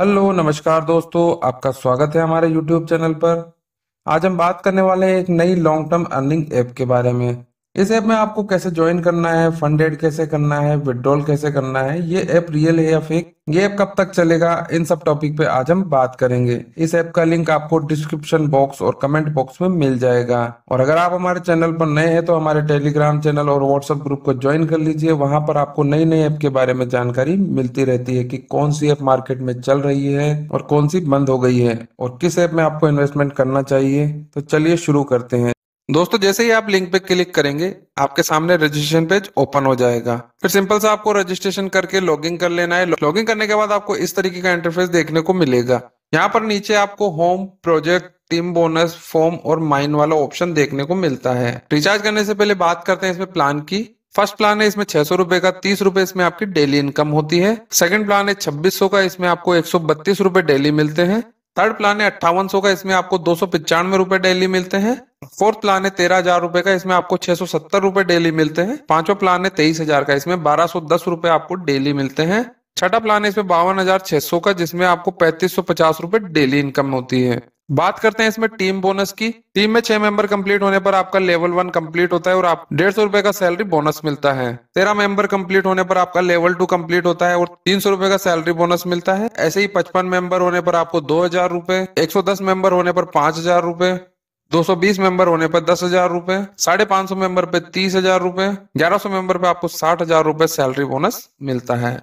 hello नमस्कार दोस्तों आपका स्वागत है हमारे यूट्यूब चैनल पर आज हम बात करने वाले हैं एक नई लॉन्ग टर्म अर्निंग ऐप के बारे में इस ऐप में आपको कैसे ज्वाइन करना है फंडेड कैसे करना है विड्रॉल कैसे करना है ये ऐप रियल है या फेक ये ऐप कब तक चलेगा इन सब टॉपिक पे आज हम बात करेंगे इस ऐप का लिंक आपको डिस्क्रिप्शन बॉक्स और कमेंट बॉक्स में मिल जाएगा और अगर आप हमारे चैनल पर नए हैं तो हमारे टेलीग्राम चैनल और व्हाट्सएप ग्रुप को ज्वाइन कर लीजिए वहाँ पर आपको नई नई ऐप के बारे में जानकारी मिलती रहती है की कौन सी ऐप मार्केट में चल रही है और कौन सी बंद हो गई है और किस ऐप में आपको इन्वेस्टमेंट करना चाहिए तो चलिए शुरू करते हैं दोस्तों जैसे ही आप लिंक पे क्लिक करेंगे आपके सामने रजिस्ट्रेशन पेज ओपन हो जाएगा फिर सिंपल से आपको रजिस्ट्रेशन करके लॉगिंग कर लेना है लॉगिंग करने के बाद आपको इस तरीके का इंटरफेस देखने को मिलेगा यहाँ पर नीचे आपको home project team bonus form और माइन वाला ऑप्शन देखने को मिलता है रिचार्ज करने से पहले बात करते हैं इसमें प्लान की फर्स्ट प्लान है इसमें छह सौ रुपए का तीस रुपए इसमें आपकी डेली इनकम होती है सेकंड प्लान है छब्बीस सौ का इसमें आपको एक सौ बत्तीस रुपए डेली मिलते हैं थर्ड प्लान है अट्ठावन सौ का इसमें आपको दो सौ पिचानवे रुपए डेली मिलते हैं फोर्थ प्लान है तेरह हजार रुपए का इसमें आपको छह सौ सत्तर रुपए डेली मिलते हैं पांचवा प्लान है तेईस हजार का इसमें बारह सौ दस रुपए आपको डेली मिलते हैं छठा प्लान है इसमें बावन हजार छह सौ का जिसमें आपको पैंतीस सौ पचास रुपए डेली इनकम होती है बात करते हैं इसमें टीम बोनस की टीम में छह मेंबर कंप्लीट होने पर आपका लेवल वन कंप्लीट होता है और आप डेढ़ सौ रुपए का सैलरी बोनस मिलता है तेरह मेंबर कंप्लीट होने पर आपका लेवल टू कंप्लीट होता है और तीन सौ रुपए का सैलरी बोनस मिलता है ऐसे ही पचपन मेंबर होने पर आपको दो हजार रूपए एक सौ दस मेंबर होने पर पांच हजार रूपए बीस मेंबर होने पर दस हजार रूपए साढ़े पांच सौ मेंबर पे तीस हजार रूपए ग्यारह सौ मेंबर पे आपको साठ हजार रूपए सैलरी बोनस मिलता है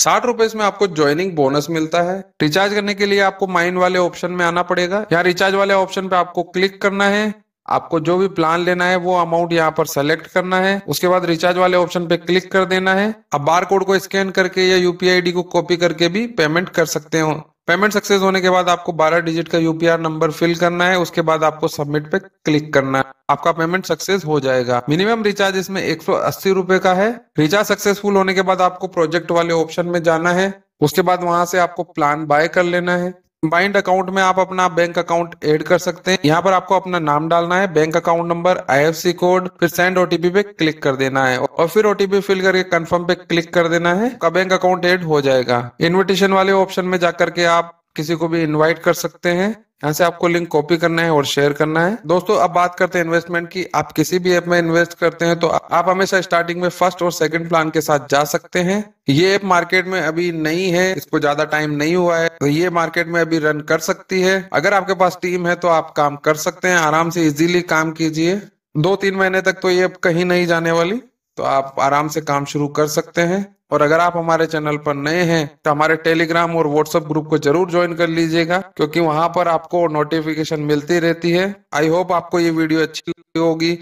साठ रुपए में आपको ज्वाइनिंग बोनस मिलता है रिचार्ज करने के लिए आपको माइंड वाले ऑप्शन में आना पड़ेगा यहाँ रिचार्ज वाले ऑप्शन पे आपको क्लिक करना है आपको जो भी प्लान लेना है वो अमाउंट यहाँ पर सेलेक्ट करना है उसके बाद रिचार्ज वाले ऑप्शन पे क्लिक कर देना है अब बार कोड को स्कैन करके या यूपीआई को कॉपी करके भी पेमेंट कर सकते हो पेमेंट सक्सेस होने के बाद आपको 12 डिजिट का यूपीआर नंबर फिल करना है उसके बाद आपको सबमिट पे क्लिक करना है आपका पेमेंट सक्सेस हो जाएगा मिनिमम रिचार्ज इसमें एक सौ का है रिचार्ज सक्सेसफुल होने के बाद आपको प्रोजेक्ट वाले ऑप्शन में जाना है उसके बाद वहां से आपको प्लान बाय कर लेना है कंबाइंड अकाउंट में आप अपना बैंक अकाउंट ऐड कर सकते हैं यहाँ पर आपको अपना नाम डालना है bank account number IFC code फिर सेंड ओटीपी पे क्लिक कर देना है और फिर ओटीपी फिल करके कंफर्म पे क्लिक कर देना है का बैंक अकाउंट ऐड हो जाएगा इन्विटेशन वाले ऑप्शन में जाकर के आप किसी को भी इनवाइट कर सकते हैं यहाँ से आपको लिंक कॉपी करना है और शेयर करना है दोस्तों अब बात करते हैं इन्वेस्टमेंट की आप किसी भी ऐप में इन्वेस्ट करते हैं तो आप हमेशा स्टार्टिंग में फर्स्ट और सेकंड प्लान के साथ जा सकते हैं ये ऐप मार्केट में अभी नई है इसको ज्यादा टाइम नहीं हुआ है तो ये मार्केट में अभी रन कर सकती है अगर आपके पास टीम है तो आप काम कर सकते हैं आराम से इजिली काम कीजिए दो तीन महीने तक तो ये कहीं नहीं जाने वाली तो आप आराम से काम शुरू कर सकते हैं और अगर आप हमारे चैनल पर नए हैं तो हमारे टेलीग्राम और व्हाट्सएप ग्रुप को जरूर ज्वाइन कर लीजिएगा क्योंकि वहां पर आपको नोटिफिकेशन मिलती रहती है आई होप आपको ये वीडियो अच्छी लगी होगी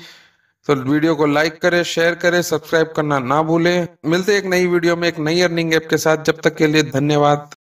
तो वीडियो को लाइक करें शेयर करें सब्सक्राइब करना ना भूलें मिलते एक नई वीडियो में एक नई अर्निंग ऐप के साथ जब तक के लिए धन्यवाद